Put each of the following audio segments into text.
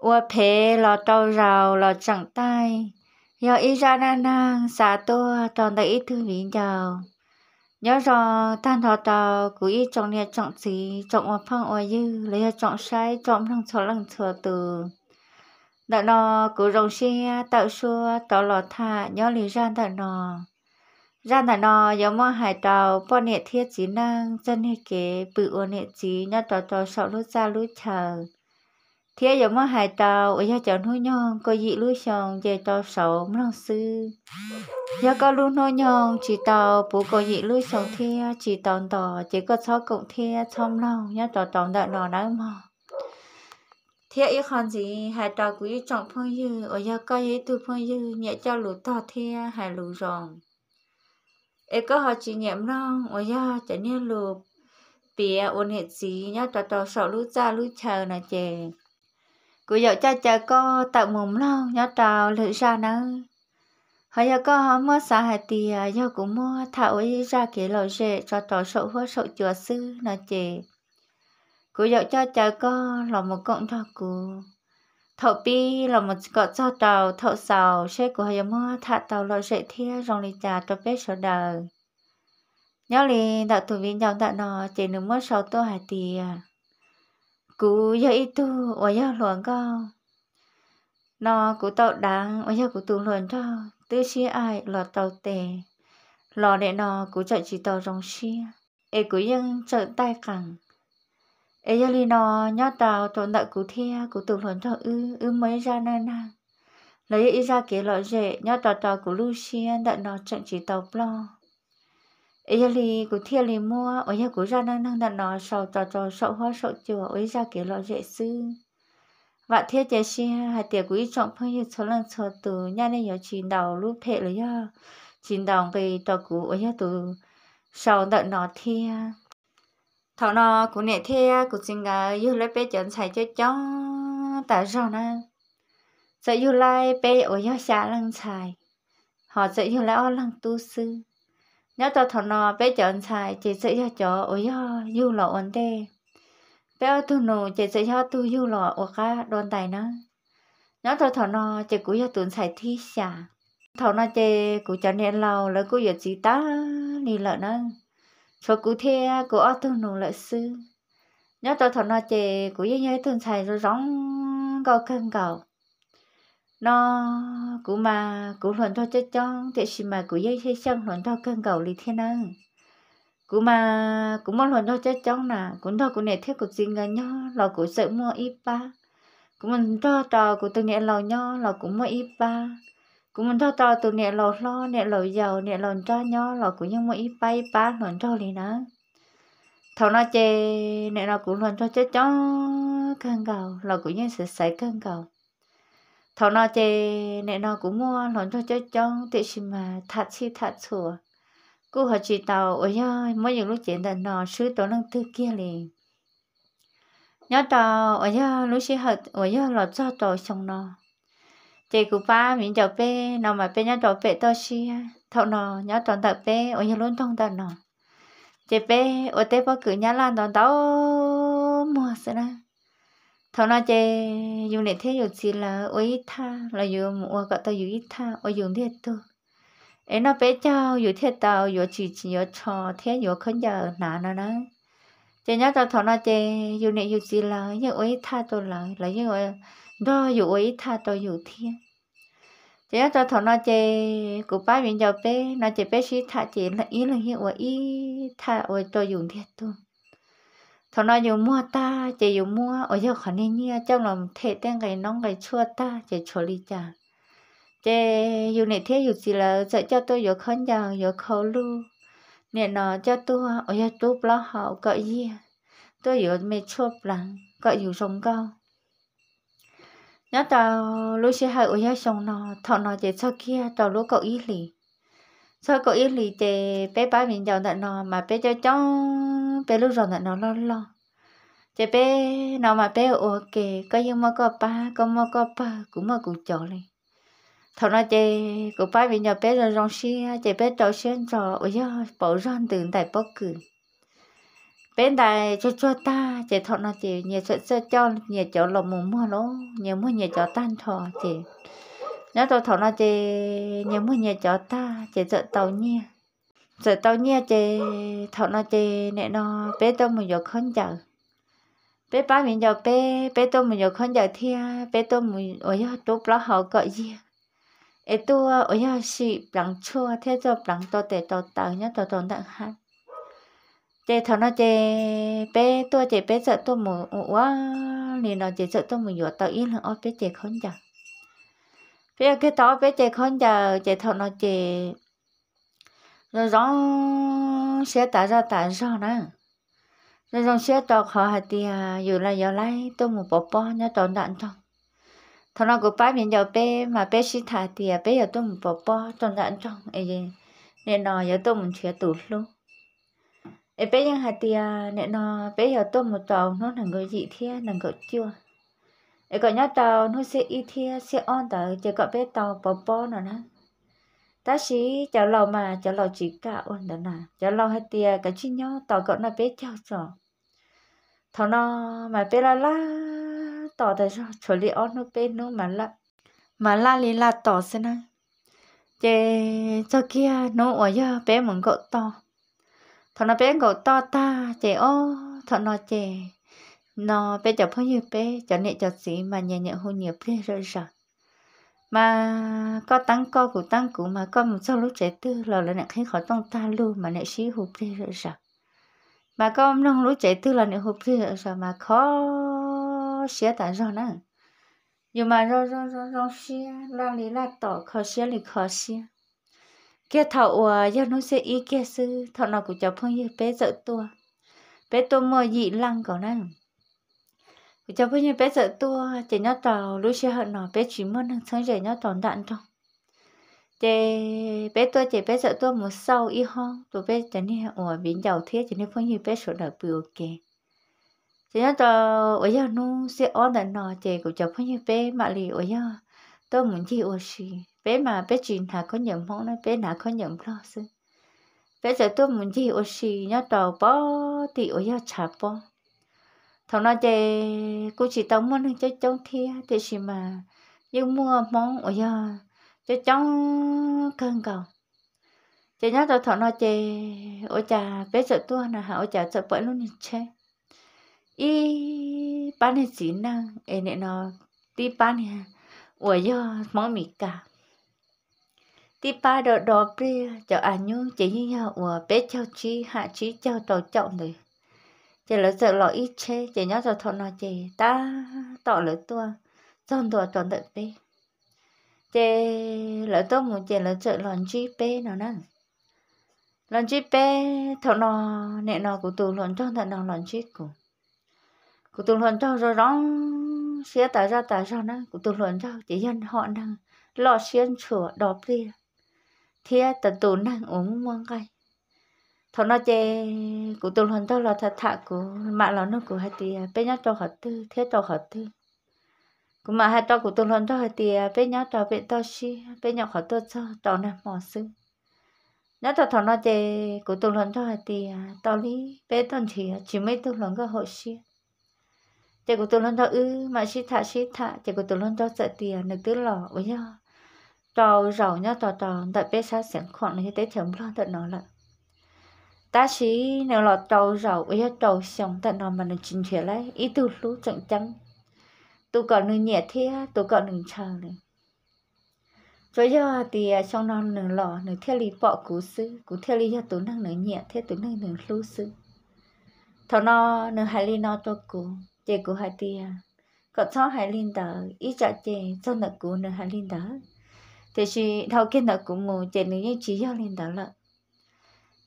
ua phê lò trâu rào lò chẳng tay giờ y ra na na xả tua tròn đầy ít thương lý giàu nhớ rõ tan thọ tàu cứ chọn nhà chọn gì chọn hoa phong hoa dư lấy chọn sai chọn thằng chọn lăng thừa từ đã nó cứ rồng xe tạo xua tạo lò thả nhớ lý ra đã nó ra đã nó giờ mò hải tàu bọn nệ thiết chỉ năng chân hệ kế bự ua chỉ nhớ tàu tàu sợ lút ra lút chờ thế giờ mà hai tàu ở nhà chọn hối nhon có gì lúa xong về tàu sầu lòng sư giờ có lúa nô nhon chỉ tàu bố có gì lúa xong thì chỉ tàu tàu chỉ có sáu cộng thế xong lòng nhà tàu tàu đã nó đã mà thế ý còn gì hai tàu cứ chọn phong dư ở nhà có gì từ phong dư nhẹ cho lúa to thế hai lúa rồng ấy có họ chỉ nhẹm lòng ở nhà chỉ nên lụp bìa ôn hết gì nhà tàu tàu sầu lúa ra lúa chờ là chè cứ dạo cha cha co tạo mồm lo nhá trào lự ra nữa hay là co mua xã hạt thì do cũng mua thảo ấy ra kể lò rệ cho trò sổ hoa sổ chùa sư nó chị cứ dạo cha cha co là một cộng cho cụ thọ pi là một cọ cho trào thọ sào, xe của hay mua thả tàu lò rệ thia rong lì trà cho bé sổ đời nhớ lì đạo thủ viên dòng đạo nó chỉ nửa mua sáu tô hạt thì à cú dậy tu ở nhà luận cao nó cú tàu đáng ở nhà cú tu luận cho tư chi ai lọt tàu tề lò để nó cú chạy chỉ tàu rong xia ê cú yên trợ tay cẳng ê gia li nó nhá tàu tổn đại cú thia cú tu luận cho ư ư mấy ra na na lấy ý ra kế lọ dễ nhá tàu tàu cú lu xia đại nó chạy chỉ tàu plo ấy là cụ thiệt lì mua ấy giờ cụ ra năng năng đàn nó sầu trò trò sầu hoa sầu chùa ấy ra kiểu lọ dễ sư và thiệt chế si hai tiệc quý trọng phong như số lần số từ nhà này giờ chỉ đầu lúc thế rồi giờ chỉ đầu cái trò cụ ấy giờ từ sầu đợn nó thiệt thằng nó cụ nè thiệt cụ xin gà yêu lấy bé chọn xài cho cháu tại sao nè sợ yêu lấy bé ở giờ xa lăng xài họ sợ yêu lấy ở lăng tu sư nhớ cho thằng nó bé chọn xài chị sẽ cho chó ôi yo du lọ ổn tê bé tu nô chị sẽ cho tu du lọ ổ cá đòn tài nó nhớ cho thằng nó chị cú cho tuần xài thi xả thằng nó chị cú cho nên lâu lỡ cú giờ chị ta đi lợ nó cho cú thế cú ở tu nô lợ sư nhớ cho thằng nó chỉ cú nhớ tuần xài rồi rong cầu cân cầu nó cũng mà cũng hoàn toàn chứ chong thế xí mà cũng dây xe chân hoàn toàn cơn cầu lì thế năng cũng mà cũng mong hoàn toàn chứ chong nà cũng thôi cũng này thiết cũng gì gần nhó lo cũng sợ mua ít ba cũng mình cho trò của tôi nhẹ lò nhó lo cũng mua ít ba cũng mình cho trò từ nhẹ lò lo nhẹ lò giàu nhẹ lò cho nhó lo cũng như mua ít ba ít ba hoàn toàn lì nữa thầu nó chê nhẹ nó cũng hoàn toàn chứ chong cơn cầu lo cũng như sự sấy cơn cầu thằng nào chơi nè nó cũng mua lon cho cho cho thế gì mà thật chi thật sửa cô họ chỉ tàu ôi ơi mỗi những lúc chuyện đàn nó sứ tổ năng tư kia liền nhớ tàu ôi ơi lúc xí hật ôi ơi lọt cho tàu xong nó chị của ba mình chào bé nào mà bé nhớ tàu bé to xí thằng nào, nhớ tàu tập bé ôi ơi luôn trong đàn nó chị bé ôi tế bao cử nhá lan đón tàu mua xí ra thằng nó chơi dùng để thế dùng gì là ôi tha là dùng mua cả tao dùng ít tha ôi dùng thế tu, ấy nó bé cháu dùng thế tao dùng chỉ chỉ dùng trò thế dùng khấn giờ nà nó nó chơi nhá tao thằng nó chơi dùng để dùng gì là như ôi tha tôi là là như ôi đó dùng ôi tha tao dùng thế chơi nhá tao thằng nó chơi cụ ba mình giờ bé nó chơi bé xí tha chỉ là ý là như ôi tha ôi tôi dùng thế tôi thằng nào dùng mua ta chỉ dùng mua ở giờ khả năng nhia trong lòng thể tên cái nón cái chua ta chỉ chua ly cha chỉ dùng này thế dù gì là sợ cho tôi dù khấn giàu dù khâu lu nè nó cho tôi ở giờ tôi lo họ gọi gì tôi dù mê chua lắm gọi dù sống cao nhớ tao lúc xưa hay ở giờ sống nó thằng nào chỉ sau kia tao lúc cậu ý lì sau có ít lì chè bé ba mình giàu tận nó mà bé cho cháu bé lúc rồi tận nó lo lo chè bé nó mà bé ok có nhưng mà có ba có mà có ba cũng mà cũng chỗ này thằng nó chè của ba mình giàu bé rồi rong xe chè bé cho xe cho, ôi giờ bảo rong từ tại bốc cử bé đại cho cho ta chè thằng nó chè nhiều sợ sợ cho nhiều chỗ lòng mù mua lỗ nhiều mua nhiều chỗ tan thọ chè nhớ tôi thấu là chị nhớ mua nhà chó ta chị sợ tàu nha, sợ tàu nha chị thấu là chị nè nó bé tôi một giọt không chờ bé ba mình giờ bé bé tôi một giọt không chờ thì bé tôi một ôi tôi bỏ hậu gọi gì ấy tôi ôi chị bằng chua thế cho bằng tôi để tôi tàu nhớ tôi tồn tại hát chị thấu là chị bé tôi chị bé sợ tôi một ủa nên nó chị sợ tôi một giọt tàu yên là ô bé chị không chờ phía cái tao bé chị con giờ chị thọ nó chị rồi rõ sẽ tạo ra tạo ra nữa rồi rồi sẽ tạo khó hạt thì à, dù là giờ lấy tôi một bộ bò nhớ tổn đạn thôi thằng nó cũng bám nhìn vào bé mà bé xí thả thì à, bé giờ tôi một bộ bò tổn đạn thôi ấy gì nên nó giờ tôi mình sẽ tụt luôn ấy bé nhưng hạt thì nên nó bé giờ tôi một tàu nó là người gì thế là người chưa để có nhớ tàu nó sẽ ít thia sẽ on tàu chỉ có bé tàu bò bò nữa nè ta sĩ chờ lâu mà chờ lâu chỉ cả ổn đó nè chờ lâu hết tia cái chi nhớ tàu cậu nó bé cháu rồi thằng nó mà bé là la tàu thì sao chỗ li on nó bé nó mà la mà la li la tàu xin nè chị cho kia nó ở nhà bé mừng cậu tàu, thằng nó bé cậu tàu ta chị ô thằng nó chị nó bây giờ phong như bé cháu nệ cháu sĩ mà nhẹ nhẹ hôn nhiều bé rồi rồi mà có tăng co của tăng của mà có một sau lúc trẻ tư là lại nè khi khỏi tông ta luôn mà nè xí hụp đi rồi rồi mà có ông nông lúc trẻ tư là nè hụp đi rồi rồi mà khó xé tại rồi nè nhưng mà rồi rồi rồi rồi xé là lý là tỏ khó xé lý khó xé cái thảo à do nó sẽ ý kia sư thảo nào của cháu phong như bé sợ tua bé tua mồi dị lăng có năng vì cho bây giờ bé sợ tua trẻ nhỏ tàu lúc xưa hận nó bé chỉ muốn hàng sáng chỉ nhớ tòn đạn thôi chỉ bé tua chỉ bé sợ tua một sau y ho tụi bé trẻ nên ở biển giàu thiết trẻ nên phong như bé sợ đợi bừa kì trẻ nhỏ tàu ở giờ nu sẽ ở đạn nó trẻ cũng cho phong như bé mà lì ở giờ tôi muốn gì ở gì bé mà bé chỉ là có nhận món nó bé là có nhận lo xí bé sợ tua muốn gì ở gì nhỏ tàu bỏ thì ở giờ chả bỏ thằng nó chơi cô chỉ tao muốn cho cháu thia thì chỉ mà nhưng mua món ở giờ cho cháu cơn cầu chơi nhớ tao thọ nó chơi ô trà bé sợ tua nè hả ô trà sợ bỡn luôn nhìn chê y bán này chỉ năng em nè nó đi bán này ủa do món mì cả tí ba đồ đồ bia cho anh à nhung chỉ như nhau ủa bé cháu chi hạ chi cháu tàu trọng rồi chỉ là sợ lo ít chế chỉ nhớ cho thọ nó chỉ ta tỏ lỡ tua trong tua chọn tận bê chỉ lỡ tua muốn chỉ là sợ lo chi bê nó nè lo chi bê thọ nó nè nó của tụ lo cho thọ nó lo chi của của tụ lòn cho rồi đó xía tại ra tại sao nó của tụ lòn cho chỉ dân họ năng lo xuyên chùa đọp đi thiệt tận tụ năng uống muông cây thọ nó chơi, cụ tu hoàn tất là thật thà cụ mà là nó cụ hai thì bé nhát cho họ tư thế cho họ tư cụ mà hai to cụ tu hoàn cho hai thì bé nhát cho bé to si bé nhỏ họ tư cho cho nè mỏ sư nhát cho thọ nó chơi, cụ tu hoàn cho hai thì to lý bé toàn chỉ chỉ mấy tu hoàn cái hội si chê cụ tu hoàn cho ư mà si thà si thà chê cụ tu hoàn cho sợ tiền được tứ lọ với nhau trò rầu nhá trò trò đợi bé sát sáng khoảng này tới chấm lo tận nó lại ta chỉ nếu là trâu rầu ấy trâu sống tận nó mà nó chính thế lấy ý từ lú chẳng chẳng tôi còn nương nhẹ thế tôi còn nương chờ này rồi giờ thì à, trong non nương lò nương theo lý bỏ cú sư cú theo lý cho tôi năng nương nhẹ thế tôi năng nương lú sư thọ nó nương hai lý nó cho cú chị cú hai tia còn cho hai linh đó ý trả chị cho nợ cú nương hai linh đó thì chị thầu kia nợ cú mù chị nương như chỉ cho linh đó lận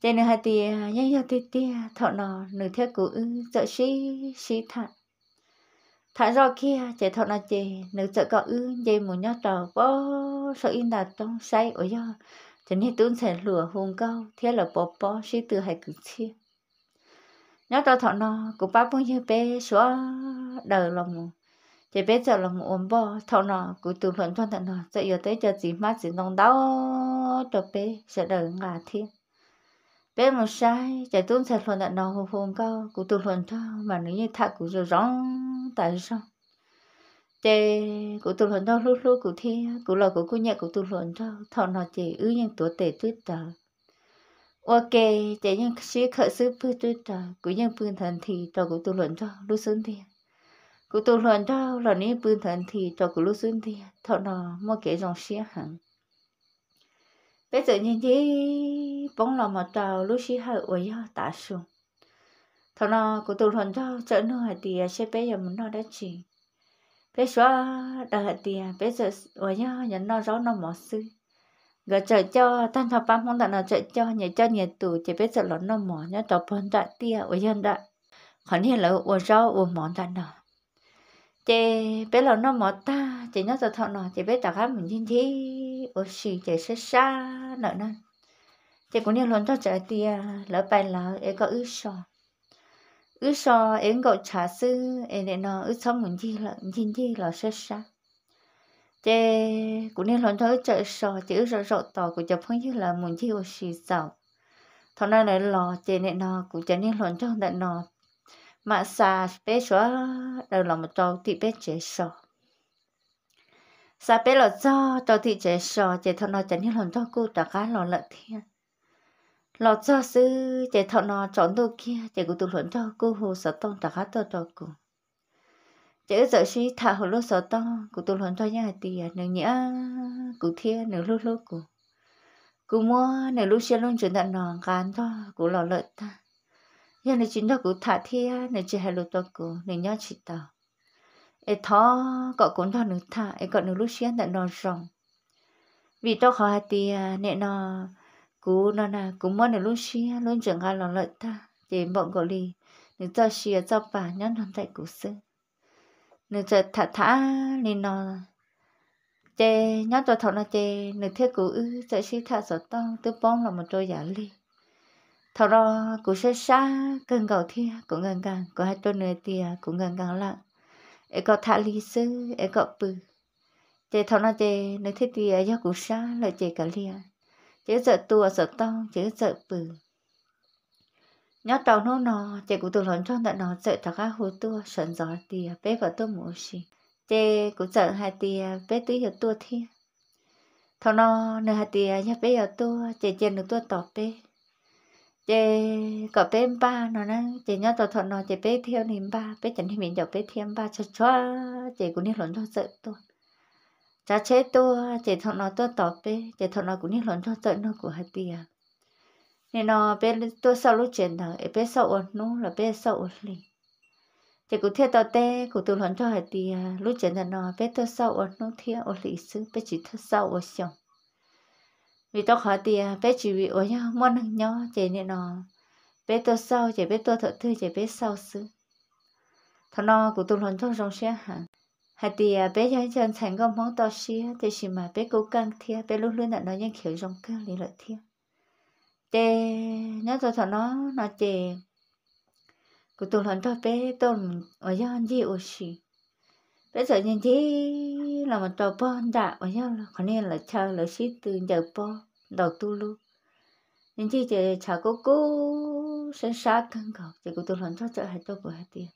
cho nên hai tia nhảy nhớ tia tia thọ nò nửa theo cụ sợ xí xí thận thận do kia chạy thọ nò chè nửa sợ cọ ư dây một nhát trò bó sợ in đạt trong say ở do cho nên tuấn sẽ lùa hùng câu thế là bó bó xí từ hai cử chia nhát trò thọ nò cụ ba bông như bé xóa đời lòng chỉ biết giờ là một ôm bò thâu nọ cứ từ luận cho thằng nọ giờ tới giờ chỉ má chỉ nông đau cho bé sẽ đợi ngà thiên bé một sai chạy tốn sạch phần đạn nó hồn hồn cao cụ tụt phần cho mà nếu như thạc cụ rồi rong tại sao chạy cụ tụt phần cho lúc lúc cụ thi cụ lò cụ cụ nhẹ cụ tụt phần cho thọ nó chỉ ư nhân tuổi tệ tuyết tờ ok chạy nhân sĩ khởi sư pư tuyết tờ cụ nhân phương thần thì cho cụ tụt phần cho lúc sớm thiên cụ tụt phần cho là nếu phương thần thì cho cụ lúc sớm thiên thọ nó mua kể dòng xe hẳn bây giờ nhìn thấy bóng lòng mà tàu lúc xí hơi ủi ho tả xuống thằng nó của tụi hồn cho chợ nó hạt tiền sẽ bây giờ muốn nó đã chỉ bây giờ đã hạt tiền bây giờ ủi ho nhận nó rõ nó mỏ sư gỡ chợ cho thanh thọ bám không đặt nó chợ cho nhảy cho nhảy tù chỉ bây giờ nó nó mỏ nhớ tàu phân đại tia ủi hơn đại còn hiện là ủi rõ ủi mỏ đặt nó chị bé là nó mở ta chị nhớ tao thọ nọ chị bé tao khác mình chinh chi ô xì chị sẽ xa nợ nè chị cũng nên luôn cho chị tia lỡ bài là em có ư sò ư sò em có trả sư em để nó ư sống mình chi là chinh chi là sẽ xa chị cũng nên luôn cho chị sò chị ư sò sọ tỏ của chị phong như là mình chi ô xì sầu thọ nọ lại lò chị nên nó cũng trở nên lần cho đại nọ mà sa bé xóa đầu lòng một trâu thì bé chế sò sa bé lọ cho trâu thì chế sò chế thọ nó chẳng như lòng cho cô trả cá lọ lợn thiên lọ cho sư chế thọ nó chọn đồ kia chế cũng tụi lòng cho cô hồ sợ tông trả cá cho cho cô chế giờ suy thả hồ lô sợ tông cũng tụi lòng cho nhà tiền nếu nhã cũng thiên nếu lúc lúc cụ cụ mua nếu lúc xe luôn chuyển tận nó cán cho cụ lọ lợn ta giờ này chính đâu cứ thả thia này chỉ hai lô tôi cũng này nhớ chỉ tao ai thó cọ cũng đó nữa thả ai cọ nữa lúc xuyên đã nó rồng vì tao khó hạt thì nè nó cú nó nè cú mua nữa lúc xuyên luôn chẳng ai lo lợi ta để bọn gọi lì nữa cho xìa cho bà nhớ làm tại cú sư nữa giờ thả thả nên nó chê nhớ cho thằng nó chê nếu thế cú ư sẽ xí thả sợ tao tư bóng là một trôi giả liền thọ đó cũng sẽ xa cần cầu thi cũng gần gần cũng hai tuần nữa thì cũng gần gần là ấy có thả lý sư ấy có bự chế thọ nó chế nếu thế thì à, do cũng xa là chế cả liền à. chế sợ tua sợ to chế sợ bự nhớ tàu nó nó chế cũng tụi lớn cho tận nó sợ thằng các hồ tua sẵn gió thì à, bé vào tôi mũ xì chế cũng sợ hai thì bé tí hiểu tua thi thọ nó nơi hai thì nhớ bé hiểu tua chế chế được tua tỏ bé chị có bé ba nó nè chị nhớ tao thuận nó chị bé theo niệm ba bé chẳng thì mình giờ bé thêm ba cho cho chị cũng đi lộn cho sợ tôi cha chế tôi chị thuận nó tôi tỏ bé chị thuận nó cũng đi lộn cho sợ nó của hai tia nên nó bé tôi sau lúc chuyện đó bé sau ổn nó là bé sau ổn liền chị cũng theo tao té, cũng tôi lộn cho hai tia lúc chuyện đó nó bé tôi sau ổn nó theo ổn lý sư bé chỉ theo sau ổn xong vì tôi khó tiền à, bé chỉ bị ối nhau món nặng nhau chế nè nó bé tôi sau chế bé tôi thợ thư chế bé sau sư thằng nó của tôi luôn trong dòng xe hả hà tiền à, bé chơi chân thành công món to xí thế chỉ mà bé cố gắng thia bé luôn luôn là nó những kiểu dòng cơ lý lợi thia chế nhớ tôi thằng nó nó chế của tôi luôn cho bé tôi ở dân gì ở xí bây giờ nhìn thấy là một tàu bò đã ở nhau là còn nên là cha là sĩ từ giờ bò đầu tu lu nhìn thấy giờ cha cô cô sẽ xa căng cầu, giờ cô tôi làm cho chợ hai tàu bò hai tiền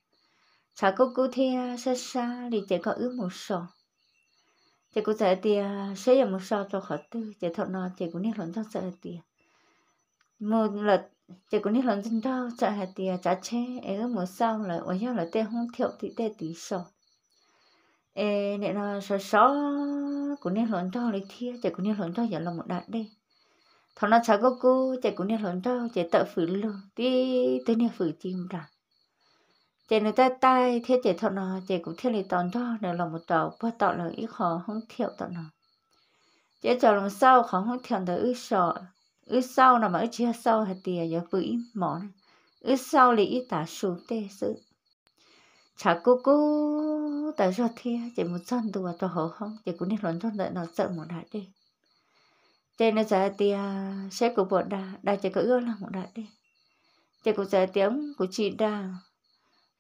cha cô cô thì sẽ xa thì chỉ có ước một sò giờ cô chợ tiền sẽ là một sò cho họ tư giờ thọ nó giờ cô nên làm cho chợ tiền một lần chỉ có những lần dân đâu chả hạt tiền chả chê ấy một sao là ở nhau là tê không thiệu thì tê tí sọ ê nè nó sợ sợ cũng nên lớn to lấy thia chạy cũng nên lớn to giờ là một đạn đây thằng nó sợ có cô chạy cũng nên lớn to chạy tự phử lừa đi tới nhà phử chim ra chạy người ta tay thế chạy thằng nó chạy cũng thế lấy tòn to nữa là một tàu qua tàu là ít khó không thiệu tàu nó chạy chờ lần sau khó không thiệu tới ít sợ ít sau là mà ít chia sau thì tiền giờ bự mỏ này ít sau lấy ít tả xuống tê sự chả cô cô tại sao thì chỉ một chân đùa cho họ không chỉ cũng nên lớn chân đợi nó sợ một đại đi trên nó giờ thì sẽ của bọn đà đà chỉ có ước là một đại đi chỉ của giờ tiếng của chị đà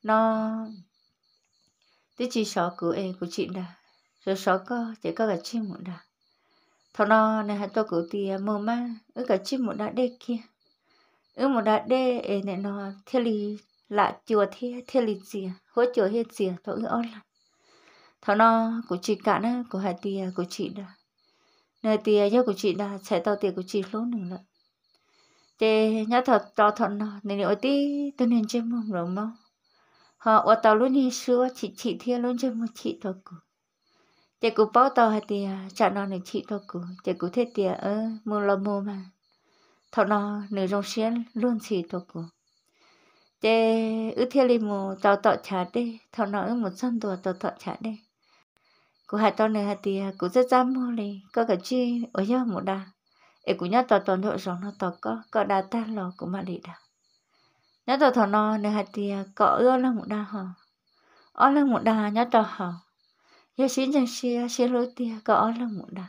nó tí chị sợ của em của chị đà rồi sợ có chỉ có cả chim một đà thọ nó này hai tôi cứ thì mơ ma ước cả chim một đại đê kia ước một đại đê ấy này nó theo lý là chùa thiên thiên lịch gì à? hỗ chùa hết gì thọ ngỡ là thảo nó của chị cả nó của hai tia của chị đã nơi tia do của chị đã chạy tàu tia của chị lốn nữa là thế nhớ thật to thật nó nên ở tí tôi nên chơi mông rồi mà họ ở tàu luôn như xưa chị chị thiên luôn chơi một chị thôi cụ thế cụ bao tàu hai tia trả nó này chị thôi cụ thế cụ thế tia ở mua là mua mà thảo nó nửa trong xe luôn chị thôi cụ chế ư thiên li mù tàu tọ chả đi thọ nó một sân tùa tàu tọ chả đi cụ hai tao này hai tì à, cụ rất dám mua li có cả chi ở nhà một đà ê cụ nhớ tàu toàn đội sống nó tàu có có đà ta lò cụ mà đi đà nhớ tàu thọ nó này hai tì à, có ưa là một đà hò ở là một đà nhớ tàu hò nhớ xin chẳng xia xia lối tì có ở là một đà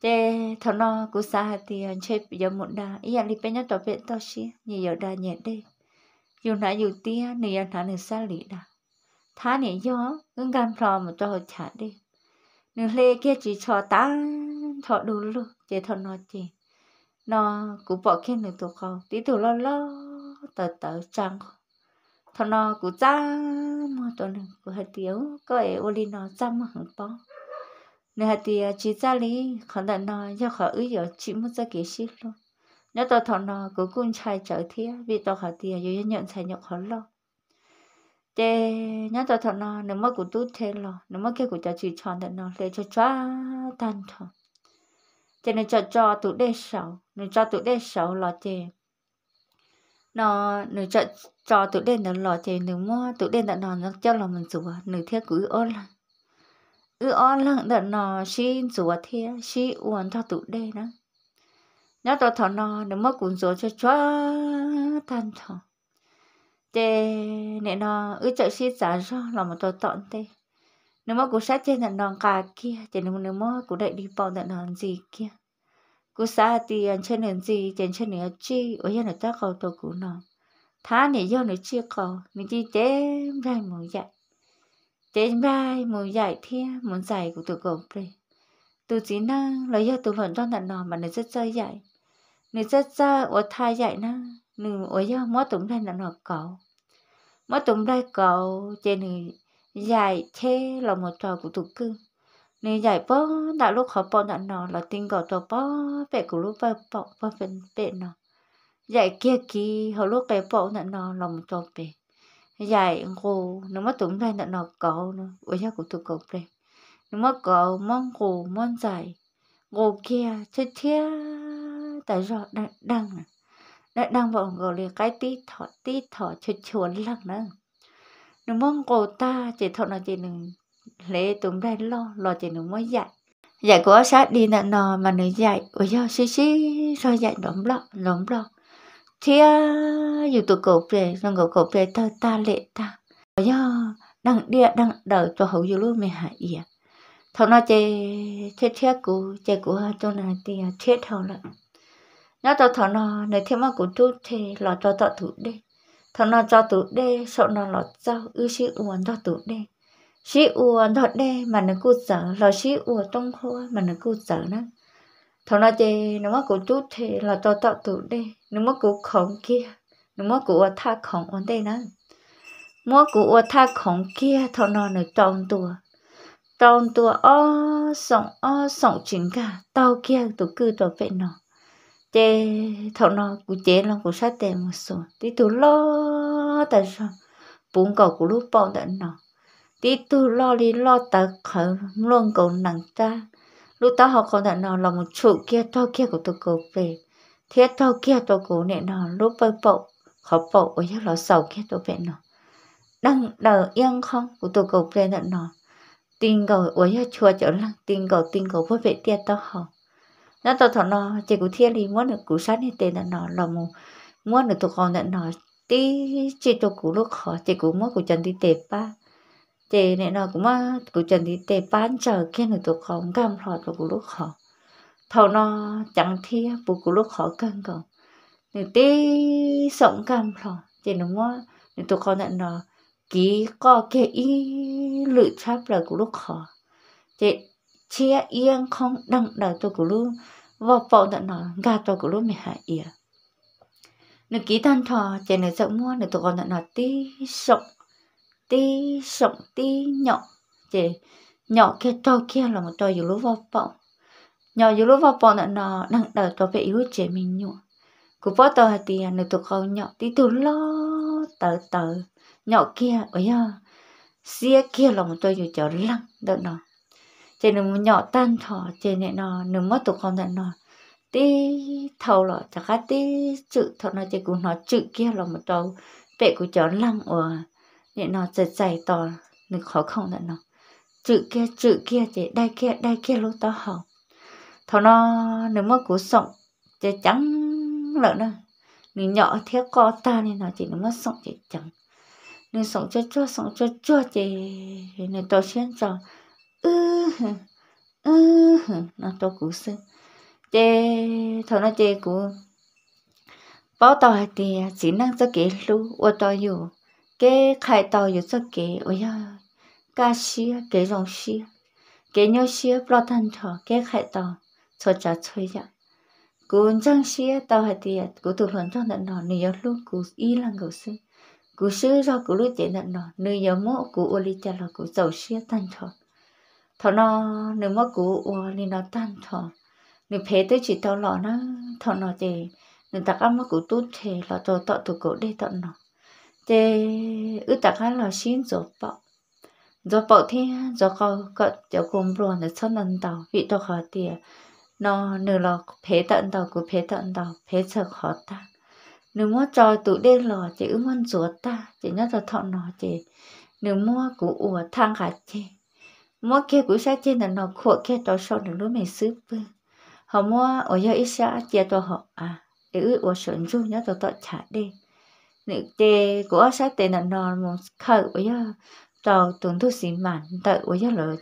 chế thọ nó cụ xa hai tì chơi bây giờ một đà ý là li bên nhớ tàu bên tao xia nhiều giờ đà nhẹ đi dù yuna yutia ni yana ni sali da. Tha ni yo, ngun gan pro mà cho chả đi. nương lê kia chỉ cho ta cho đủ lu, chỉ thọ nó chỉ. Nó cũng bỏ kia nung tụ cầu, tí tụ lo lo, tờ tờ trăng. Thọ nó cũng trăng, mà tụ nương cũng hơi tiếu, có ai ô li nó trăng mà không bỏ, nương hạt tìa chỉ ra lý, còn đàn nó, do khỏi ư yếu chỉ muốn giờ kế xích luôn nếu tôi thọ nó cứ cung chai trở thía vì tôi khả tiền dù nhận nhận sai nhọc khó lo thế nhớ tôi thọ nó nếu mà cụ tút thế lo nếu mà kia cụ cho chỉ chọn thế nó để cho chóa tan thọ thế nên cho cho tụ đế sầu nên cho tụ đế sầu lo thế nó nếu cho cho tụ đế nó lo thế nếu mà tụ đế nó nó cho là mình sửa nếu thiết cứ ôn là ư ôn lặng đợt nó xin sửa thế xin uốn cho tụ đế đó nhớ tôi thọ nó nó mất cuốn số cho chó tan thọ thế nè nó ứ chợ xí giả cho là một tôi tọn thế nếu mà cú sát trên thằng đòn cà kia thì nếu nếu mà cú đại đi bỏ thằng đòn gì kia cú sát thì anh trên nền gì trên trên nữa chi ở nhà nó ta cầu tôi cú nó thá nè do nó chia cầu mình đi chém ra mùa dạy chém ra mùa dạy thì muốn dạy của tôi cầu về, tôi chỉ năng lấy do tôi vẫn cho thằng đòn mà nó rất chơi dạy ở thai dạy nó nửa ở giờ mất tụng đây là nó cậu mất tụng đây cậu trên nửa dạy thế là một trò của tụ cư nửa dạy bó đã lúc họ bỏ đã nó là tin cậu trò bó về của lúc bó bó bó phần bệ nó dài kia kia họ lúc cái bỏ đã nó là một trò bệ dạy ngô nó mất tụng đây là nó cậu nó ở giờ của tụ cậu đây nó mất cậu mong cổ mong dài ngô kia chết thiệt tại do đang à? đang đang đang vào gọi là cái tí thọ tí thọ chuột chuột lăng đó nếu mong cô ta chỉ thọ nó chỉ đừng lệ tụng đây lo lo chỉ đừng mới dạy dạy của sát đi nè nò mà nó dạy ôi do xí xí rồi dạy đóng lọ đóng lọ, thì dù tụi cậu về rồi cậu cậu về ta ta lệ ta ôi do đang đi đang đợi cho hậu dù luôn mẹ hạ ý thọ nó chỉ thiết thiết của chỉ của tôi là tiền thiết thọ lại nó cho thọ nó này thêm một cụ chút thì là cho tọt tụ đê thọ nó cho tụ đê sợ nó là cho ư sĩ uốn cho tụ đê sĩ uốn cho đê mà nó cút sợ lọ sĩ uốn trong hoa mà nó cút sợ nữa thọ nó chơi nó mà cụ chút thì là cho tọt tụ đê nó mà cũng khổng kia nó mà cũng tha khổng uốn đê nè mua cụ tha khổng kia thọ nó nó trong tua trong tua ó sọng ó sọng chính cả tao kia tụ cư tụ vệ nó chế thọ nó cụ chế nó cụ sát tiền một số tí tu lo tại sao bún cầu của lúc bao đợt nó tí tu lo đi lo tờ khởi luôn cầu nặng ta lúc ta học còn đợt nó là một trụ kia to kia của tôi cầu về thế to kia tôi cầu nè nó lúc bơi bộ khó bộ ở nhất là sầu kia tôi về nó đang đờ yên không của tôi cầu về đợt nó tin cầu ở nhất chùa trở lăng tin cầu tin cầu với vệ tia tao học nó tôi thọ nó chỉ cụ thiên thì muốn được cụ sát hết tiền là nó là một muốn được tôi còn nhận nó tí chỉ tôi cụ lúc họ chỉ cụ muốn cụ chân đi tệp ba chỉ nên nó cũng mà cụ chân đi tệp bán chờ khi được tôi còn cam họ tôi cụ lúc họ thọ nó chẳng thiên bù cụ lúc họ cân còn nên tí sống cam họ chỉ nó muốn được tôi còn nhận nó ký có cái ý lựa chắp là cụ lúc họ chị chia yên không đăng đầu tôi của lu và bỏ tận nó gạt tôi của lu mẹ hại yên nó ký tan thò chạy nó sợ mua nó tôi còn tận nó tí sộng tí sộng tí nhỏ chạy nhỏ kia to kia là một tôi dù lu vào bỏ nhỏ dù lu vào bỏ tận nó đăng đầu tôi phải yếu chế mình nhụa Cú bỏ tôi tiền nó tôi còn nhỏ tí tôi lo tờ tờ nhỏ kia ôi ya, xia kia là một tôi dù chờ lăng đợi nó chỉ nó muốn nhỏ tan thọ chỉ nè nò nó mất tụ con thằng nò tí thầu lọ chắc cái tí chữ thọ nó chỉ cũng nó chữ kia là một đầu bệ của chó lăng ở nè nò chạy chạy to nó khó không thằng nò chữ kia chữ kia chỉ đây kia đây kia lúc to học thọ nó nó mất cú sọng chỉ trắng lợn nữa nó nhỏ thế co ta nên nò chỉ nó mất sọng chỉ trắng nên sọng cho chua sọng cho chua thì nên to xuyên cho 으흐 으흐 나또 구스 nó 더나 제구 bỏ tàu hay thì chỉ năng cho kế lu ô tàu yêu kế khai tàu yêu cho kế ôi ya ca sĩ kế rong sĩ kế nhau sĩ bỏ thân thọ kế khai tàu cho cha chơi ya dạ. cún trang sĩ tàu hay thì cú tụ luận trong đợt nó nữ yêu lu cú y lăng cú sư cú sư do cú lu chế đợt nọ nữ yêu mộ cú ô li cha là cú giàu sĩ thân thọ thọ nó nếu mà cũ thì nó tan thọ nếu phê tới chỉ tao lọ nó thọ nó thì nếu tạc ăn mà cũ tốt thì là tao tọt tụ cổ đây tọt nó thì ư tạc ăn là xin rồi bỏ rồi bỏ thì rồi có có cháu cùng rồi để cho nó đào bị tao khó tiền nó nếu là phê tận đào cũng phê tận đào phê sợ khó ta nếu mà cho tụ đây lọ chỉ ư muốn ruột ta chỉ nhớ là thọ nó chỉ nếu mua cũ ủa thang cả chị mua kia cũng sao trên là nó khổ kia tao sau nó lúc mình xứ bơ họ mua ở nhà ít sao, chia tao họ à để ước ở sơn du nhớ tao tao trả đi nữ tê của sao tên là nó một khờ ở nhà tao tuần thu xí mạnh, tao ở giờ lỡ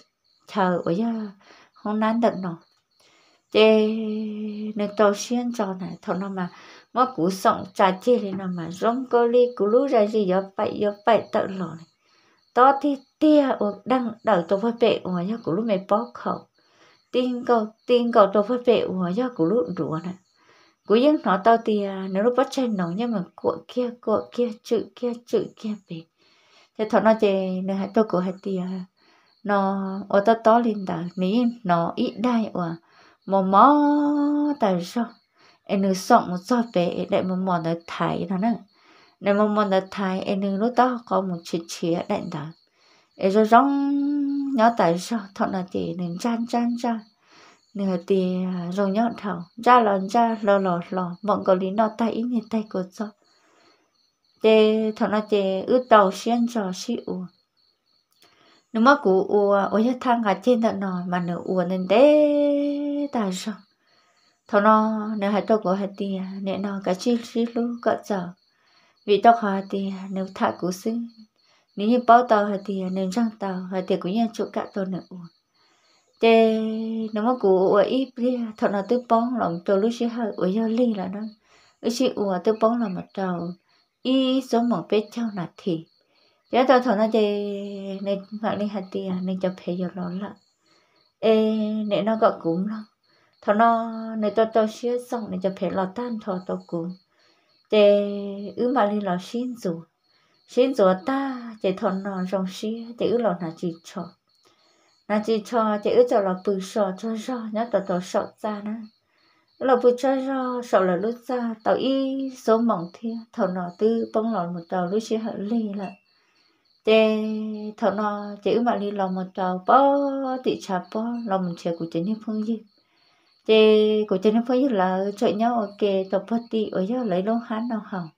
chờ ở giờ không nán được nó tê nên tao xuyên cho này thôi nó mà mà cú sống trả chê thì nó mà rong cơ ly cú lú ra gì giờ phải giờ phải tự lò này to thì tia uống đăng đảo tổ phát bệ uống cho cụ lúc mày bó khẩu tin cầu tin cầu tổ phát bệ uống cho cụ lúc rùa nè cụ những nó to tia nếu lúc bắt chân nó nhưng mà cụ kia cụ kia chữ kia chữ kia bề thế thọ nó chơi nơi hai tôi cụ hai tia nó ô ta to lên đảo ní nó ít đai uống mò mò tại sao em nữ sọng một giọt bể để một mòn để thải nó nè nên mong mong là thay em nên lúc đó có một chuyện chia đại đó em rồi rong nhỏ tại sao thọ là thì nên chan chan chan nửa thì à, rồi nhọn thầu ra lòn ra lò lò lò bọn có lý nó tay ít như tay của cho thế thọ là thì ướt đầu xiên trò xị u nếu mà cú u ôi thang cả trên tận nọ mà nửa u nên đế tại sao thọ nó nửa hai tôi của hai tia nè nó cả chi chi lu cả giờ vì tao khó thì à, nếu thả cú xưng nếu như bao tao thì à, nếu răng tao thì cũng như chỗ cả tao nữa thế nếu mà cú ở ít đi thật là tôi bóng lòng cho lúc xí hơi ở do linh là đó, ở xí uống tôi bóng lòng mà trầu ít số một bé trâu là thì giờ tao thật là thế nên mạng linh hạt thì à, nên cho phải giờ lo lại ê nên nó gọi cúm lắm thằng nó này tôi tôi xía xong nên cho phải lo tan thọ tôi cúm để ứ mà lên là xin dù xin dù ta để thon nó rong xí để ứ lọ nà chỉ cho nà chỉ cho để ứ cho là bự sọ cho cho nhá tao tao sọ ra nè là bự cho cho sọ là lúc ra tao y số mỏng thế thon nó tư bông lọ một tao lúc xí hợp lý lại để thon nó để ứ mà lên là một tao bó tị chà bó là một chế của chính niệm phương gì chế của chế nó phải là chơi nhau ok tập phát đi ở nhau lấy lông hán nào hỏng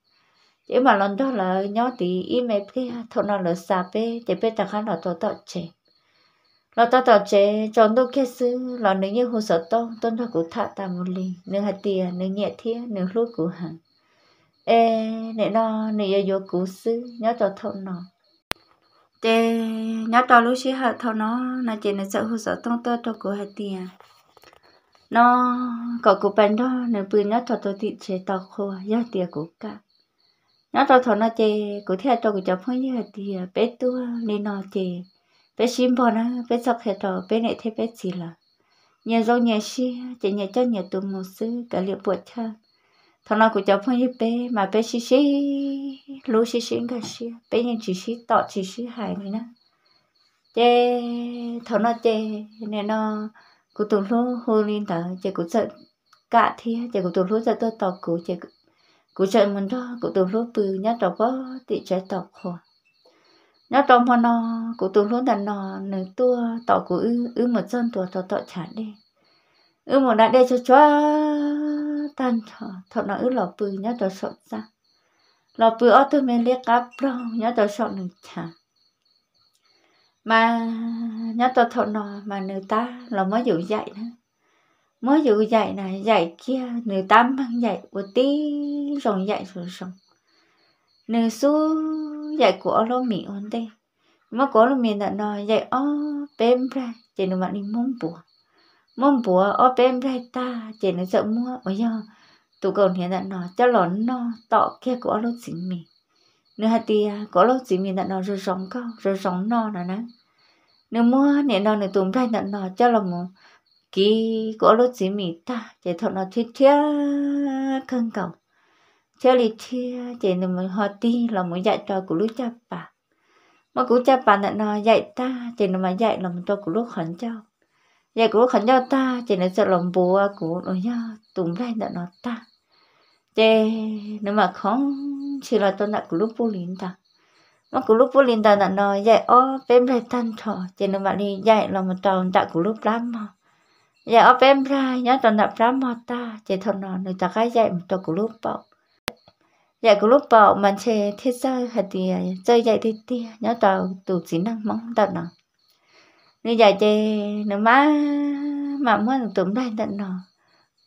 chế mà lần đó là nhau thì im em cái thằng nào là sạp ấy chế bên thằng hán là tổ tạo chế là tổ tạo chế chọn đâu kia sư là nếu như hồ sơ tông, tôn thọ của thạ tạm một lì nửa hạt tiền nửa nhẹ thiết nửa lúa của hàng ê nè nó nè giờ vô cũ sư nhớ cho thằng nó chế nhớ cho lúc xí hạt thằng nó là chế là sợ hồ sơ tông tơ cho của hạt tiền nó có cụ bên đó nếu bữa nó thọ tôi thì chế tao khô giá tiền của cả nó tao thọ nó chê cụ theo cho cụ chồng hơi giá tiền bé tua nên nó chế, bé xin bỏ nó bé sắp hết rồi bé này thế bé gì là nhà rau nhà xí chỉ nhà cho nhà tụ một sư cả liệu buộc cha thằng nó cũng cho phong như bé mà bé xí xí lú xí xí cả xí bé nhìn chỉ xí tọ chỉ xí hài này nè chế thằng nó chế nên nó cụ tổ lô hồ linh đó chỉ cụ sợ cả thế chỉ cụ tổ lô sợ tôi tàu cụ chỉ cụ sợ mình đó cụ tổ lô từ nhát tàu bó thì chạy tàu hồ nhát tàu mà nó cụ tổ lô đàn nó nửa tua tàu cụ ư ư một chân tua tàu tàu chả đi ư một đại đây cho cho tan thọ thọ nó ư lọ từ nhát tàu sợ ra lọ từ ở tôi mới liếc áp đâu nhát tàu sợ nửa chả mà nhớ tôi thọn nọ mà người ta là mới dụ dạy nữa mới dụ dạy này dạy kia người ta mang dạy của tí rồi dạy rồi xong người su dạy của lô mì ổn đây mà của lô mì là nói dạy ô bêm ra chỉ nữ bạn đi mông bùa mông bùa ô bêm ra ta chỉ nữ sợ mua bây giờ tụ còn hiện là nói cho lón nó tọ kia của lô chính mình nếu hạt tì có lúc chỉ mình tận nó rồi sống cao rồi sống no nè nè nếu mua nè nó nè tụm ra tận nó cho là một kỳ có lúc chỉ mình ta để thọ nó thiết thiết khăn cầu theo lý thiết để nếu mà họ tì là một dạy cho của lúc cha bà mà cũng cha bà tận nó dạy ta để nếu mà dạy là một cho của lúc khẩn cho dạy của lúc khẩn cho ta để nếu sợ lòng bố của nó nhau tụm ra tận nó ta thế nếu mà không chỉ là tôi đã cứ lúc bù lín ta mà cứ lúc bù lín ta đã nói dạy ô bên bên tan thọ thế nếu mà đi dạy là một tròn đã cứ lúc lắm mà dạy ô bên ra nhớ tròn đã lắm mà ta chế thôi nó người ta cái dạy một tròn cứ lúc bảo dạy cứ lúc bảo mà chê thiết chơi hạt tìa chơi dạy thì tìa nhớ tròn tủ chỉ năng mong đặt nào nên dạy chê nếu mà mà muốn tụm đây đặt nào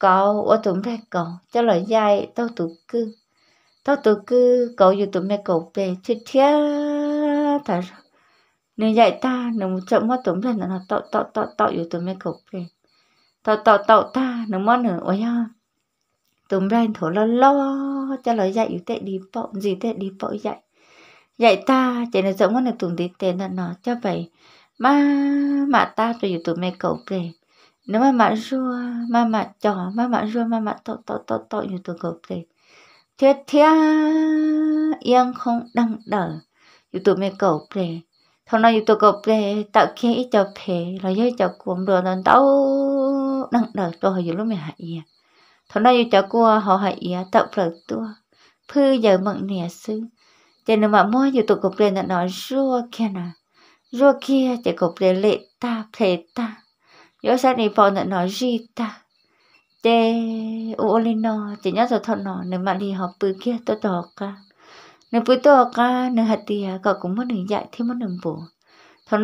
cậu ở tụm ra cậu cho lời dài tao tụ cư tao tụ cư cậu dù tụm mẹ cậu về chết thia thật nếu dạy ta nếu một chậm quá tụm ra là tao tao tao tao dù tụm mẹ cậu về tao tao tao ta nếu mất nữa ôi ha tụm ra thổ lo lo cho lời dạy dù tệ đi bộ gì tệ đi bộ dạy dạy ta chạy nó chậm quá này tụm đi tệ là nó cho vậy mà mà ta rồi dù tụm mẹ cậu về nếu mà mà rùa, mà mà chó, mà mà rùa, mà mà tội tội tội tội như tôi gộp thì thiết thia yên không đăng đỡ như tôi mẹ cầu thì thằng nào như tôi gộp thì tạo kia ít cho phê là dưới cho cuồng đồ nên tao đăng đỡ tôi hồi lúc mẹ hại gì à. thằng nào như cho cua họ hại gì à, tạo phật tôi phư giờ mận nè sư cho nên mà mua như tôi gộp thì nó nói rùa kia nè rùa kia chỉ gộp thì lệ ta phê ta yo sa ni po na no jita te uolino te nya so thono ne ma li ho pu kia to to ka ne pu to ka ne hatia cũng ku mo ne thêm thi mo ne bo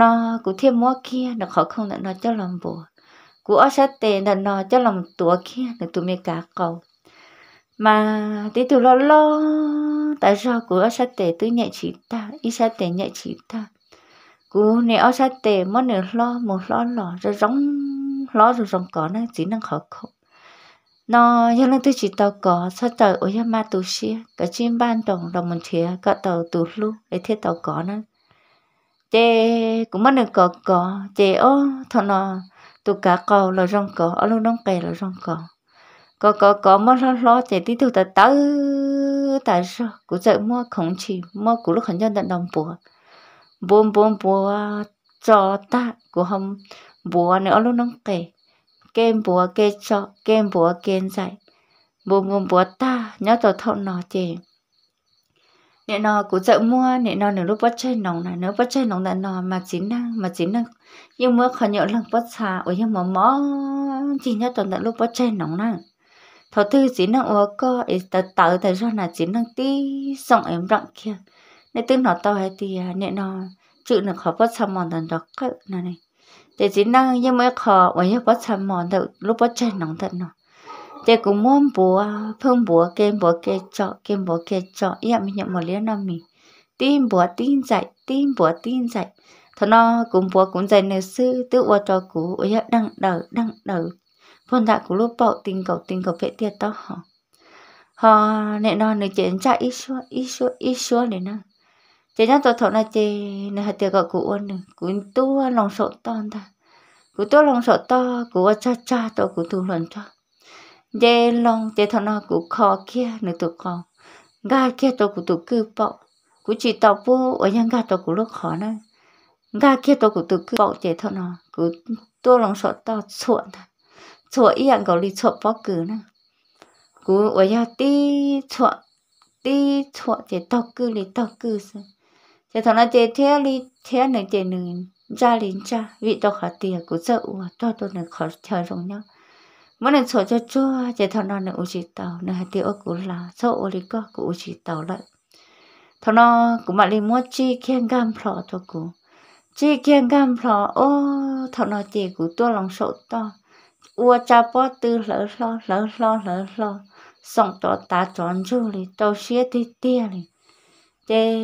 nó cũng thêm mo kia ne kho không na nó cho lòng bo ku ở sa te na nó cho lòng tua kia ne tu mày cả ko mà tí tu lo lo tại sao ở sa tệ tôi nhẹ chỉ ta ít sa tệ nhẹ chỉ ta cú này ở sát tề mất nửa lo một lo lò rồi rong lo rồi rong cỏ năng chỉ năng khó khổ nó giờ năng tôi chỉ tàu cỏ sao tàu ở nhà ma tù xia cả chim ban đồng đồng một thía cả tàu tù lu để thiết tàu cỏ năng chê cũng mất nửa cỏ cỏ chê ô thằng nó tụ cả cò là rong cỏ ở luôn đóng kè là rong cỏ cỏ cỏ cỏ mất lo lo chê tí tụ tàu tớ tại sao cũng dậy mua không chỉ mua cũng lúc hẳn dân tận đồng bùa bom bom bùa cho ta của hông bùa nữa luôn nóng kể kem bùa kê cho kem bùa kên dạy bùm bùm bùa ta nhớ tổ thọn nó chè nè nó cũng chợ mua nè nó nửa lúc bắt chơi nóng là nếu bắt chơi nóng là nó mà chín năng mà chín năng nhưng mà khó nhỡ lần bắt xà ở nhưng mà mỏ chỉ nhớ tổ là lúc bắt chơi nóng năng thọ thư chín năng ở có ấy tờ thời gian là chín năng tí xong em rặng kia nên tiếng nó to hay thì à, nè nó chữ nó khó bắt xăm mòn tận đó cái này này để chỉ năng nhưng mà khó mà nhớ bắt xăm mòn thật lúc bắt chân nóng thật nó để cũng muốn búa, phương búa, kem búa kê chọ kem búa kê chọ ý mình nhận một liên năm mình tin búa tin dạy tin búa tin dạy thọ nó cũng búa cũng dạy nếu sư tự ua cho cú ý đăng đầu đăng đầu, phần đại của lúc bậu tình cầu tình cầu vệ tiệt to họ họ nè nó nè chuyện chạy ít xua ít xua ít xua để năng chỉ nhớ tôi thấu là chỉ là hạt tiệc gọi cụ ôn nữa cụ tu lòng sổ to ta cụ tu lòng sổ to cụ cha cha tôi cụ tu lần cho để lòng để thằng nó cụ khó kia nữa tụ khó ga kia tôi cụ tụ cứ bọ cụ chỉ tao bu ở nhà ga tôi cụ lúc khó nữa ga kia tôi cụ tụ cứ bọ để thằng nó cụ tu lòng sổ to chuột ta chuột ý anh gọi đi chuột bọ cứ nữa cụ ở nhà tí chuột tí chuột để tao cứ đi tao cứ sao thế thằng nó chế thế đi thế này chế nừng ra lính cha vị tao khó tiền của sợ ua to tôi là khó chờ rồng nhau mỗi lần sổ cho chua chế thằng nó là u chỉ tàu là hạt tiêu của là sợ u lý có của u chỉ tàu lại thằng nó cũng mặc đi mua chi khen gam phò cho cụ chi khen gam phò ô thằng nó chế của tôi lòng sợ to ua cha bó tư lỡ lo lỡ lo lỡ lo xong tỏ tá tròn chu lì tao xía tê tê lì chế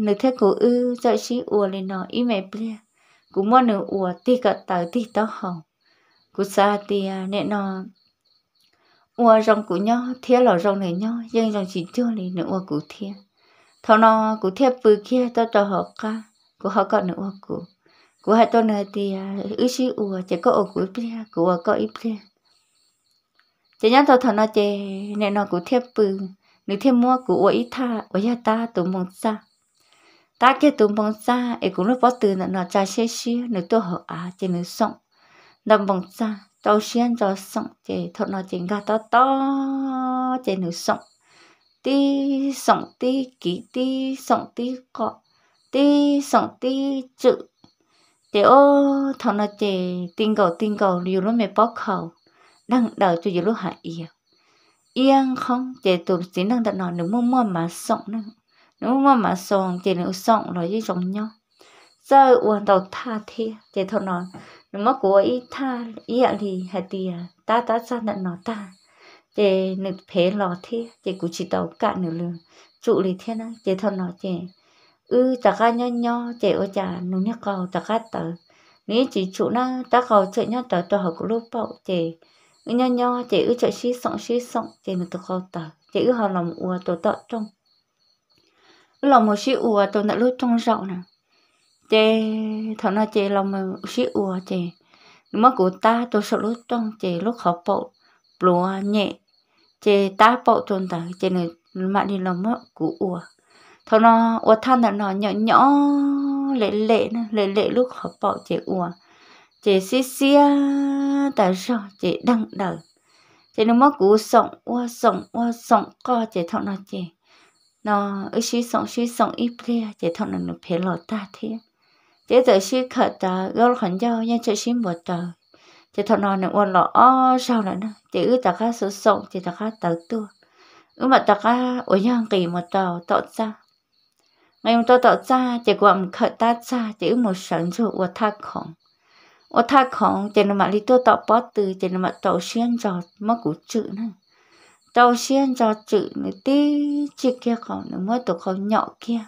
nữ thế cổ ư cho sĩ ủa lên nọ ý mẹ bia cú muốn nữ ủa ti cả tờ ti tao hồng cú xa thì à, nè nọ ủa rong cú nhó thiết lò rong này nhó nhưng rong chỉ chưa lên nữ ủa cú thiết thằng nọ cú thiết bự kia tao cho họ ca cú họ còn nữ ủa cú cú hai tao này thì à, ư sĩ ủa chỉ có ủa cú bia cú ủa có ít bia chỉ nhớ tao thằng nọ chè nè nọ cú thiết bự nếu thêm mua của ủa ít tha ủa ya ta tụ mong xa ta kia tụ mong xa ấy cũng lúc bỏ từ là nó cha xe xe nếu tôi họ à trên nếu sống đầm mong xa tàu xiên cho sống chế thọ nó trên ga to to trên nếu sống tí sống tí kỹ tí sống tí cọ tí sống tí chữ chế ô thằng nó chế tinh cầu tinh cầu liều lúc mẹ bóc khẩu đang đợi cho dù lúc hạ yêu yên không để tụt chỉ năng đặt nó nếu mua mua mà sống nữa, nếu mua mà sống thì nếu sống nó chỉ giống nhau giờ uốn đầu tha thi để thôi nó nếu mà của ý tha ý ạ thì hay thì ta ta ra đặt nó ta để nếu phê lò thi để cũng chỉ đầu cả nữa luôn trụ lý thế năng để thôi nó để ư ta ca nho nho để ở nhà nếu nhắc cầu ta ca tờ nếu chỉ trụ năng ta cầu chuyện nhau tờ tờ học lúc bậu để nho nho chỉ ư chạy xí sọng xí sọng chỉ mình tự khó tờ chỉ ư họ lòng ua tổ tọt trong lòng một xí ua tổ nợ lúc trong rộng nè chị thọ nào chị lòng một xí ua chị mất của ta tổ sợ lúc trong chị lúc họ bộ lúa nhẹ chị ta bộ tồn tại chị này mà đi lòng mất của ua thọ nó ua than là nó nhỏ nhỏ lệ lệ lệ lệ lúc họ bộ chị ua chị xí xí tại sao chị đăng đời? chị nó mất cú sống qua sống qua sống co chị thọ nó chị nó ấy xí sống xí sống ít kia chị thọ nó nó phải lọt ta thế chị tự xí khờ ta gỡ khẩn giao nhưng chị xí một tờ chị thọ nó nó uốn lọ sao lại nữa chị ư ta cá số sống chị ta cá tờ tua ư mà ta cá ở nhà kỳ một tờ tọt ra ngày hôm tôi tọt ra chị quan khờ ta ra chị ư một sẵn rồi qua thác khổng ô tha khổng trên là mà lý tôi tạo bó từ trên là mà tạo xuyên cho mất củ chữ này tạo xuyên cho chữ này tí chỉ kia khổng nữa mua tụi khổng nhỏ kia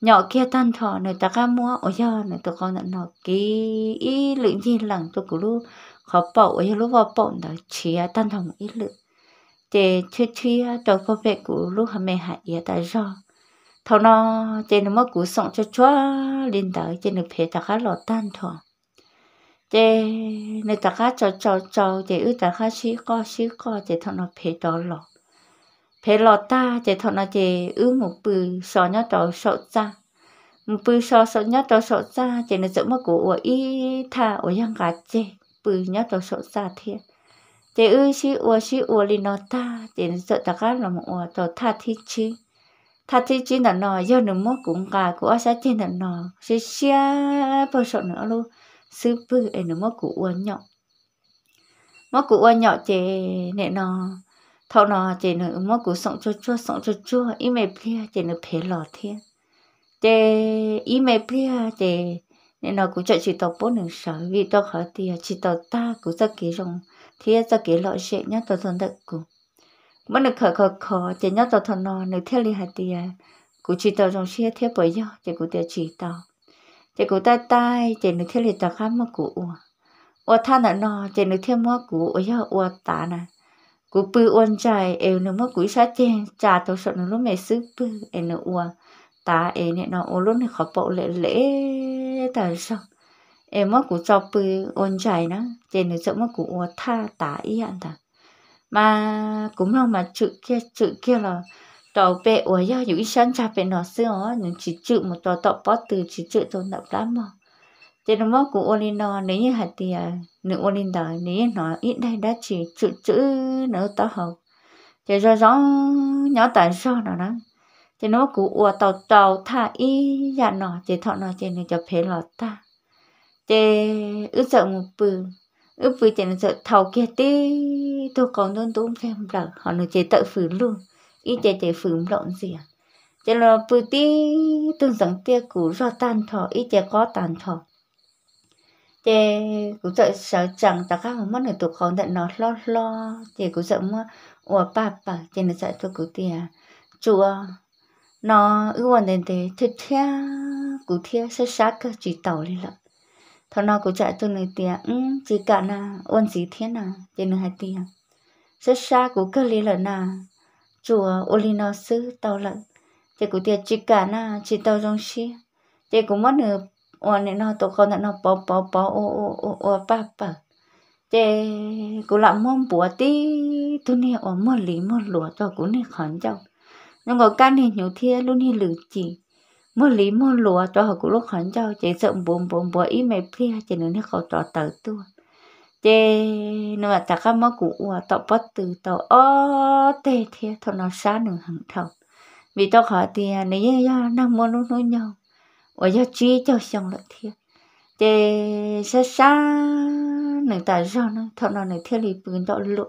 nhỏ kia tan thọ này ta ca mua ở giờ này tụi khổng nó kí ý lượng gì lằng tụi cụ lu khó bỏ ở giờ lúc vào bỏ đó chỉ tan thọ ít lượng để chơi chơi tụi phụ vệ của lu hả mẹ hại giờ ta do thầu nó trên là mất củ sống cho chúa lên tới trên được phải ta ca lọ tan thọ thế nên ta khá cho cho cho thế ư ta khá xí co xí co thế thằng nó phê đó lọ phê lọ ta thế thằng nó thế ư một bự sọ nhá đó sọ ra một bự sọ sọ nhá đó sọ ra thế nó giống mà của ở y tha ở yang gà thế bự nhá đó sọ ra thế thế ư xí ua xí ua li nó ta thế nó sợ ta khá là một ua đó tha thi chi tha thi chi là nó do nó mất cũng gà của sa trên là nó xí xia bao sọ nữa luôn sư phụ ấy nó mất cụ uốn nhọ mất cụ uốn nhọ chè nè nó thọ nó chè nó mất cụ sống chua chua sống chua chua ý mẹ pia chè nó phê lò thiên chè ý mẹ pia chè nè nó cũng chạy chỉ tàu bốn đường sở vì tàu khỏi tiền chỉ tàu ta cũng ra kế rồng thế ra kế lọ dễ nhá tàu thân đất cụ mất được khởi khởi khó chè nhá tàu thân nó nếu theo liên hạt tiền cũng chỉ tàu rồng xe theo bởi do chè cũng tiêu chỉ tàu chị cụ ta tai chị nữ thiên liệt ta khám mà cụ ủa tha nè nọ chị nữ thiên mua cụ ủa giờ ủa ta nè cụ bự ôn trai em nữ mua cụ sát chen trà tôi sợ nó lúc mẹ sư bự em nữ ủa ta em nè nọ ủa lúc này khó bộ lệ lễ ta sao em mua cụ cho bự ôn trai nè chị nữ sợ mua cụ ủa tha ta ý anh ta mà cũng không mà chữ kia chữ kia là tàu bé ở do những sân cha bé nó xưa ó những chỉ chữ một tàu tàu bó từ chỉ chữ tàu nập lắm mà thế nó mất của Olino nếu như hạt thì à, nữ Olin đời, nếu như nó ít đây đã chỉ chữ chữ nó tao học thế do gió nhỏ tại do nó đó thế nó của ua tàu tàu tha y dạ nó thế thọ nó thế nó cho phê lọt ta thế ước sợ một bự ước bự thế nó sợ thầu kia tí tôi còn tôn tôn phèm lợn họ nó chế tự phử luôn ít chế chế phừng lộn gì à chế là bự tí tương dẫn tia cũ do tan thọ ít chế có tan thọ chế cũ sợ sợ chẳng ta khác một mất nữa tụi con đã nó lo lo chế cũ sợ mà ủa bà bà chế nó sợ tụi cũ tia chùa nó ưu hoàn đến thế thế thế cũ thế sẽ sát cơ chỉ tàu đi lận thằng nó cũng chạy tôi nơi tia ừ chỉ cả na ôn gì thế na chế nó hai tia sẽ sát của cơ lý lận na chùa nó sư tàu lận thì cũng tiệt chỉ cả na chỉ tàu trong xí thì cũng mất nửa ôn này nó tổ con nó bỏ bỏ bỏ ô ô ô ô ba ba thì cũng làm mông bùa tí tu nè ở mông lý mông lúa cho cũng nè khẩn cho nhưng mà cái này nhiều thia luôn như lử chỉ mông lý mông lúa cho họ cũng lúc khẩn cho chỉ sợ bùm bùm bùa ý mấy phe chỉ nên họ cho tớ tờ chế nó mà ta các mắc cũ ủa tao bắt từ tao ó tê thế thôi nó xa nữa hằng thầu vì tao khỏi thì nếu như đang muốn nó nói nhau ở do chi cho xong lại thế chế xa xa nữa ta do nó thôi nó này thế thì bình tao lộ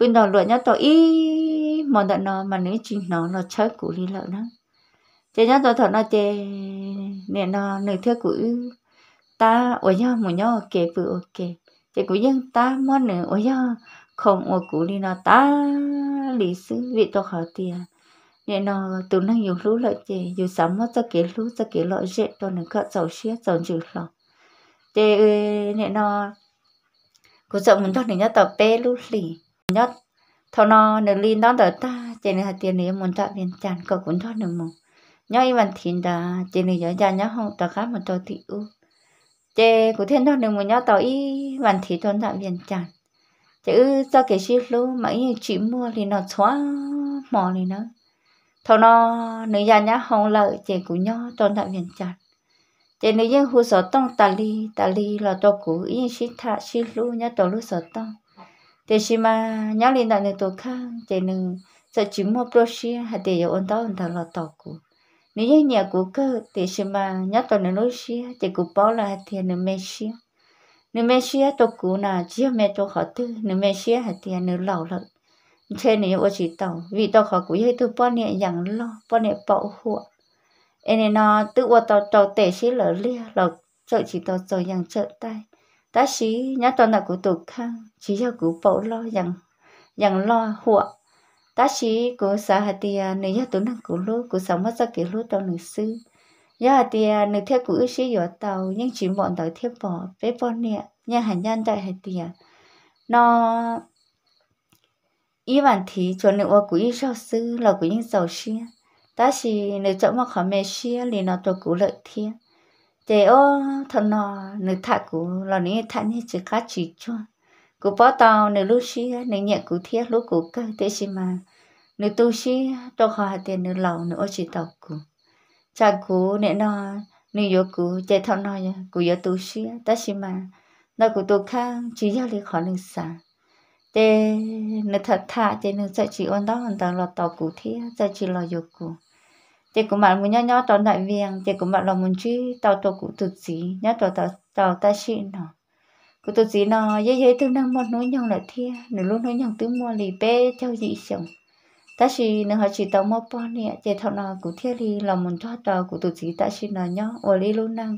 bình tao lộ nhá tao ý mà đợt nó mà nếu chỉ nó nó chơi cũ đi lợi nó chế nhá tao thật nó chế nè nó nữa thế cũ ta ở do một nhau kể bự ok chỉ cú dân ta mua nữa ôi giờ không ôi cú đi nó ta lý sư vị tổ khó tiền nên nó từ năng nhiều lũ lợi chị dù sắm mất cho kiến lũ cho kiến lợi dễ cho nên cỡ giàu xiết giàu trừ lòng chị nên nó cú sợ muốn cho nên nhớ tập bê lũ lì nhất thâu nó nửa lì nó đỡ ta chị nên hạt tiền này muốn cho tiền chán cậu cũng cho nửa mù nhớ ý văn thiên đã chị nên nhớ già nhớ không ta khác một tôi thị u chế của thiên đó nếu muốn nhau tàu ý vẫn thì thôn tạm biển chẳng ư do cái xí lú mà ý chỉ mua thì nó xóa mỏ thì nó thầu nó nữ già nhá hồng lợi chế của nhau thôn tạm biển chẳng chế nữ dân hú sở tông tà li tà li là tổ cũ ý xí thà xí lú nhá tổ lú sở tông thế xí mà nhá lên đại nữ tổ khang chế nữ sợ chỉ mua pro xí hay để ổn tao ổn tao là tổ cũ nếu như nhà của cơ thì xem mà nhớ tôi nên nói xí thì cũng bảo là thì nên mê xí nên mê xí tôi cũng là chỉ mê tôi họ tư nên mê xí thì nên lão lắm thế này tôi chỉ tàu vì tôi họ cũng hay tôi bao nhiêu dạng lo bao nhiêu bảo hộ em nó tự qua tàu tàu tệ xí lỡ lia lỡ sợ chỉ tàu rồi dạng trợ tay ta xí nhớ tôi là của tôi khang chỉ cho của bảo lo dạng dạng lo hộ ta chỉ có sa hạt tia nếu giờ tụi nó cũng lúc cũng sống mất ra kiểu lúc tao nữ sư giờ hạt tia nếu theo cũng sĩ giờ tàu nhưng chỉ bọn tàu theo bỏ với bọn nè nhà hàng nhân tại hạt tia à, nó ý bản thì cho nữ ô cũng sao sư là cũng những giàu xia ta chỉ nếu chọn mà khó mê xia thì nó tôi cũng lợi thiên thế ô thằng nó nữ thạc cũng là nữ thạc như chỉ cá chỉ cho cú bỏ tàu nửa lúc xí nửa nhẹ cú thiết lúc cú cơ thế xí mà nửa tu xí đâu khó hạt tiền nửa lầu nửa ô chỉ tàu cú cha cú nè nó nửa yếu cú chạy thao nó ya cú yếu tu xí ta xí mà nó cú tu khang chỉ giao lý khó nửa xa thế nửa thật thà thế nửa sợ chỉ ôn đó hoàn toàn là tàu cú thiết sợ chỉ lo yếu cú thế cũng bạn muốn nhỏ nhỏ tàu đại viên thế cũng bạn là muốn chi tàu tàu cú tụt gì nhá tàu tàu tàu ta xịn nào cô tôi chỉ nó dễ dễ tương đang muốn nói nhau là thia nửa lúc nói nhau tương mua lì bé cho dị sống ta chỉ nửa họ chỉ tao mua bò nè chỉ thọ nó của thia thì lòng muốn cho trò của tôi chỉ ta chỉ nó nhó ở đây luôn năng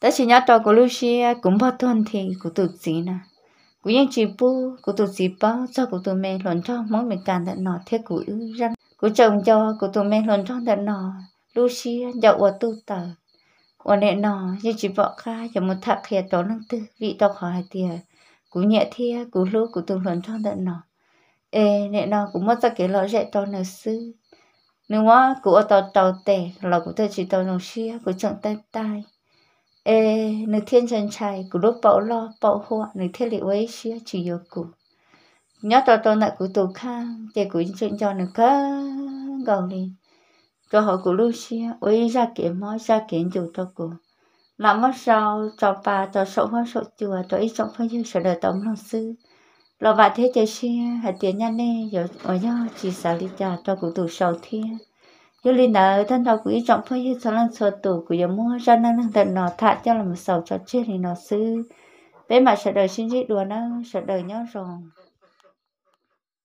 ta chỉ nhó trò của lưu Lucia cũng bao tuần thì của tôi chỉ nè của những chị bu của tôi chỉ bao cho của tôi mẹ lần cho mỗi mình càng đặt nó thế của ư răng của chồng cho của tôi mẹ lần cho tận nó Lucia dậu ở tôi tờ ủa định nò như chỉ vợ kha chỉ một thạc kia tổ năng tư vị tao khỏi tiề cú nhẹ thia cú lú cú tùng luận cho tận nò ê nệ nò cũng mất ra cái lọ dạy tao nở sư nếu mà cú ở tàu tàu tè lọ cú thật chỉ tàu nông xia cú chẳng tay tay ê nếu thiên chân trai cú lúc bảo lo bảo hộ nếu thiên lệ ấy xia chỉ yêu cú nhớ tao tao nợ cú tù khang để cú chuyện cho nó cơ gầu lên cho họ của Lucia ôi gia kiến mới gia kiến chủ cho cô làm mất sao cho bà cho sổ hoa sổ chùa cho ít trong phải sở đời tống lòng sư lo bà thế chơi xe hạt tiền nhanh nè giờ ở do chỉ xả đi trả cho cụ tù sầu thiên giờ lên nợ thân đầu của ít trong phải sở lần sổ tù của giờ mua ra năng năng thật nọ thả cho là một sầu cho chết thì nọ sư bé mà sở đời xin giết đùa nó sở đời nhớ rồi